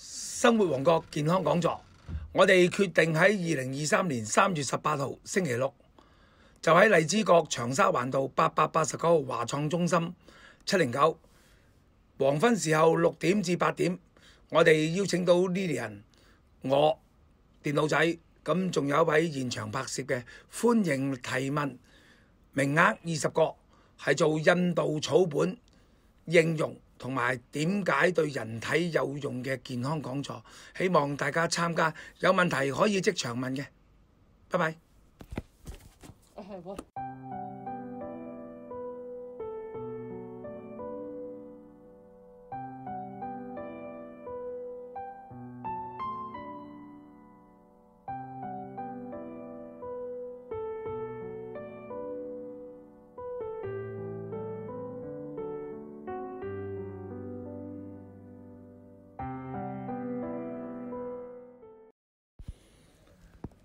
生活王国健康讲座，我哋决定喺二零二三年三月十八号星期六，就喺荔枝角长沙环道八百八十九号华创中心七零九黄昏时候六点至八点，我哋邀请到 l i l y i a n 我、电脑仔，咁仲有一位现场拍摄嘅，欢迎提问。名额二十个，系做印度草本应用。同埋點解對人體有用嘅健康講座，希望大家參加。有問題可以即場問嘅。拜拜。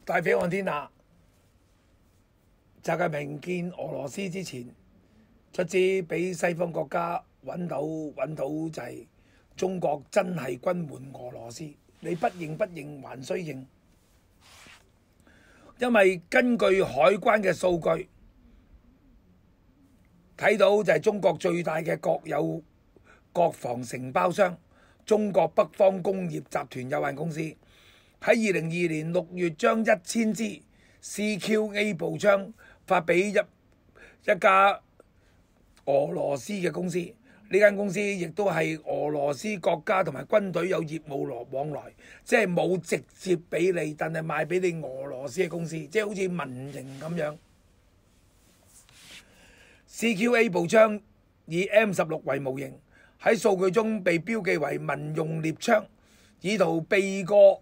大飛我天下，习近平见俄罗斯之前，出资俾西方国家揾到揾到就系中国真系军援俄罗斯，你不认不认，还需认。因为根据海关嘅数据，睇到就系中国最大嘅国有国防承包商——中国北方工业集团有限公司。喺二零二年六月，將一千支 CQA 步槍發俾一一家俄羅斯嘅公司。呢間公司亦都係俄羅斯國家同埋軍隊有業務來往來，即係冇直接俾你，但係賣俾你俄羅斯嘅公司，即係好似民營咁樣。CQA 步槍以 M 十六為模型，喺數據中被標記為民用獵槍，以圖避過。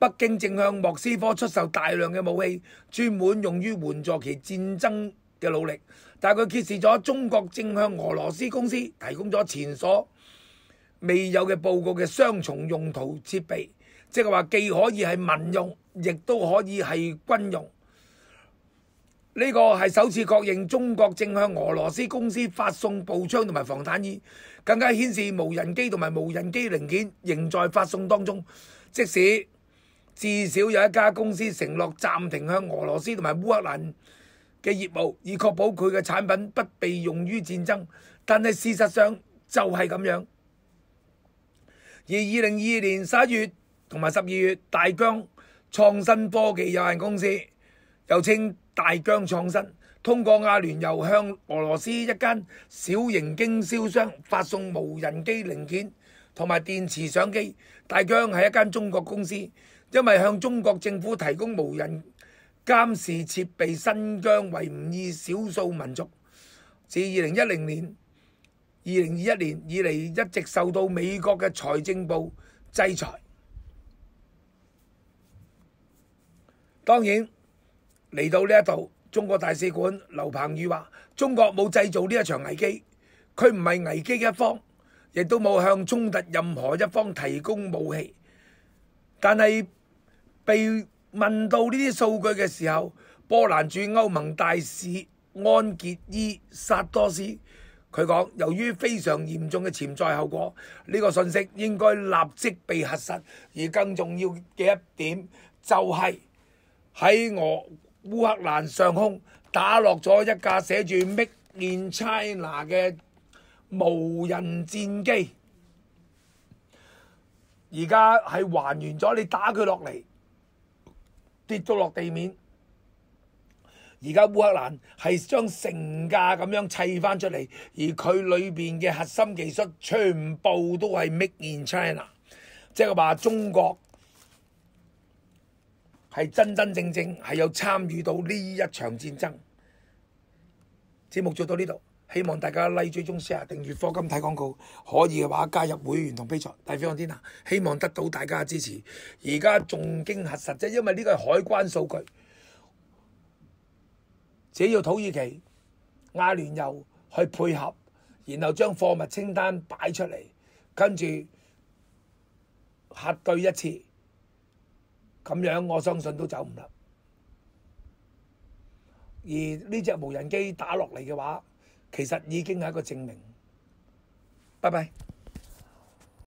北京正向莫斯科出售大量嘅武器，专门用于援助其战争嘅努力。但佢揭示咗中国正向俄罗斯公司提供咗前所未有嘅报告嘅双重用途设备，即系话既可以系民用，亦都可以系军用。呢个系首次确认中国正向俄罗斯公司发送步枪同埋防弹衣，更加显示无人机同埋无人机零件仍在发送当中，即使。至少有一家公司承諾暫停向俄羅斯同埋烏克蘭嘅業務，以確保佢嘅產品不被用於戰爭。但係事實上就係咁樣。而二零二二年十一月同埋十二月，大疆創新科技有限公司又稱大疆創新通過亞聯酋向俄羅斯一間小型經銷商發送無人機零件同埋電池相機。大疆係一間中國公司。因為向中國政府提供無人監視設備，新疆為吾意少數民族，自二零一零年、二零二一年以嚟一直受到美國嘅財政部制裁。當然嚟到呢一度，中國大使館劉鵬宇話：中國冇製造呢一場危機，佢唔係危機一方，亦都冇向衝突任何一方提供武器，但係。被問到呢啲數據嘅時候，波蘭駐歐盟大使安傑伊薩多斯佢講：由於非常嚴重嘅潛在後果，呢個信息應該立即被核實。而更重要嘅一點就係喺俄烏克蘭上空打落咗一架寫住 m i n c h a n 嘅無人戰機。而家係還原咗，你打佢落嚟。跌到落地面，而家烏克蘭係將成架咁樣砌翻出嚟，而佢裏面嘅核心技術全部都係 make in China，即係話中國係真真正正係有參與到呢一場戰爭。節目做到呢度。希望大家 like 最中四啊，定月科金睇廣告可以嘅話，加入會員同比赛。大飞我天啊！希望得到大家嘅支持。而家仲經核實啫，因為呢個係海關數據，只要土耳其、亞聯酋去配合，然後將貨物清單擺出嚟，跟住核對一次，咁樣我相信都走唔甩。而呢只無人機打落嚟嘅話，其實已經係一個證明。拜拜。